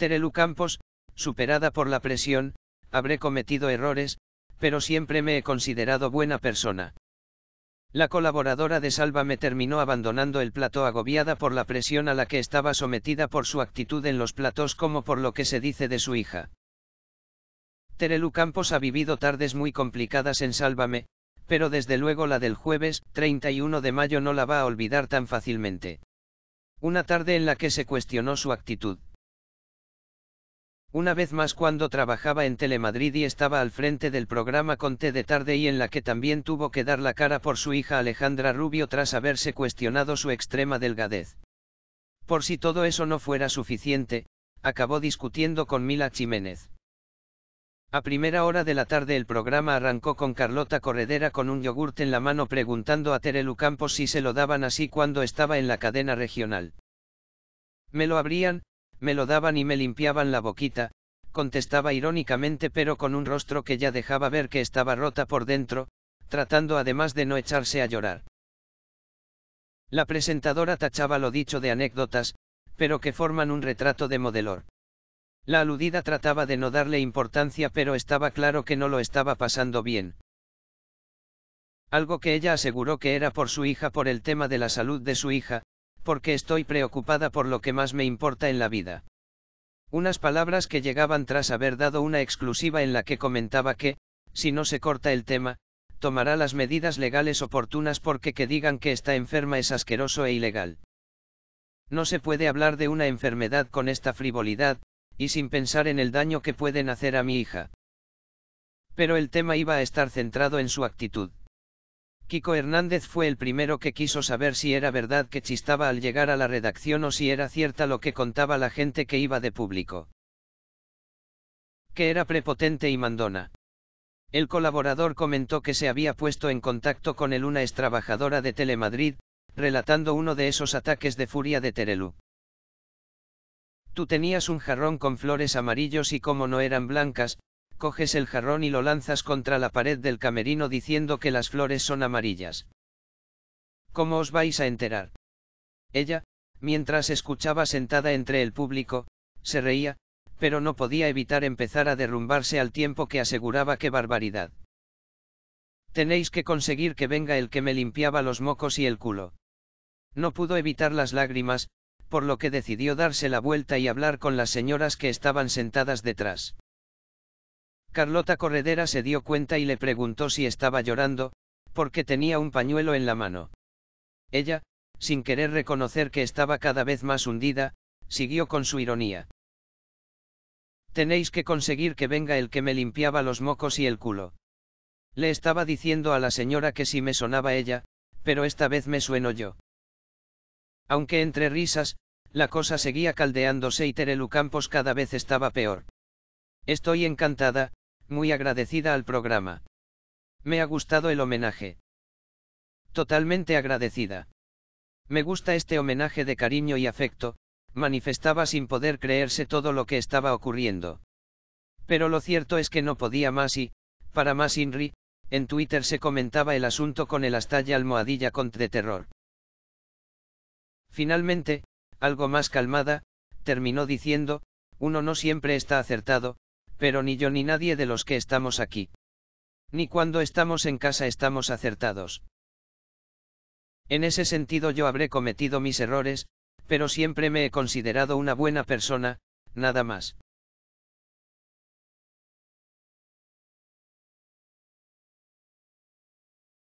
Terelu Campos, superada por la presión, habré cometido errores, pero siempre me he considerado buena persona. La colaboradora de Sálvame terminó abandonando el plato, agobiada por la presión a la que estaba sometida por su actitud en los platos como por lo que se dice de su hija. Terelu Campos ha vivido tardes muy complicadas en Sálvame, pero desde luego la del jueves 31 de mayo no la va a olvidar tan fácilmente. Una tarde en la que se cuestionó su actitud. Una vez más cuando trabajaba en Telemadrid y estaba al frente del programa con té de Tarde y en la que también tuvo que dar la cara por su hija Alejandra Rubio tras haberse cuestionado su extrema delgadez. Por si todo eso no fuera suficiente, acabó discutiendo con Mila Jiménez. A primera hora de la tarde el programa arrancó con Carlota Corredera con un yogurt en la mano preguntando a Terelu Campos si se lo daban así cuando estaba en la cadena regional. ¿Me lo abrían? me lo daban y me limpiaban la boquita, contestaba irónicamente pero con un rostro que ya dejaba ver que estaba rota por dentro, tratando además de no echarse a llorar. La presentadora tachaba lo dicho de anécdotas, pero que forman un retrato de modelor. La aludida trataba de no darle importancia pero estaba claro que no lo estaba pasando bien. Algo que ella aseguró que era por su hija por el tema de la salud de su hija, porque estoy preocupada por lo que más me importa en la vida. Unas palabras que llegaban tras haber dado una exclusiva en la que comentaba que, si no se corta el tema, tomará las medidas legales oportunas porque que digan que está enferma es asqueroso e ilegal. No se puede hablar de una enfermedad con esta frivolidad, y sin pensar en el daño que pueden hacer a mi hija. Pero el tema iba a estar centrado en su actitud. Kiko Hernández fue el primero que quiso saber si era verdad que chistaba al llegar a la redacción o si era cierta lo que contaba la gente que iba de público. Que era prepotente y mandona. El colaborador comentó que se había puesto en contacto con él una extrabajadora de Telemadrid, relatando uno de esos ataques de furia de Terelu. Tú tenías un jarrón con flores amarillos y como no eran blancas, coges el jarrón y lo lanzas contra la pared del camerino diciendo que las flores son amarillas. ¿Cómo os vais a enterar? Ella, mientras escuchaba sentada entre el público, se reía, pero no podía evitar empezar a derrumbarse al tiempo que aseguraba que barbaridad. Tenéis que conseguir que venga el que me limpiaba los mocos y el culo. No pudo evitar las lágrimas, por lo que decidió darse la vuelta y hablar con las señoras que estaban sentadas detrás. Carlota Corredera se dio cuenta y le preguntó si estaba llorando, porque tenía un pañuelo en la mano. Ella, sin querer reconocer que estaba cada vez más hundida, siguió con su ironía. Tenéis que conseguir que venga el que me limpiaba los mocos y el culo. Le estaba diciendo a la señora que si me sonaba ella, pero esta vez me sueno yo. Aunque entre risas, la cosa seguía caldeándose y Terelu Campos cada vez estaba peor. Estoy encantada, muy agradecida al programa. Me ha gustado el homenaje. Totalmente agradecida. Me gusta este homenaje de cariño y afecto, manifestaba sin poder creerse todo lo que estaba ocurriendo. Pero lo cierto es que no podía más y, para más Inri, en Twitter se comentaba el asunto con el astalla almohadilla contra terror. Finalmente, algo más calmada, terminó diciendo, uno no siempre está acertado, pero ni yo ni nadie de los que estamos aquí. Ni cuando estamos en casa estamos acertados. En ese sentido yo habré cometido mis errores, pero siempre me he considerado una buena persona, nada más.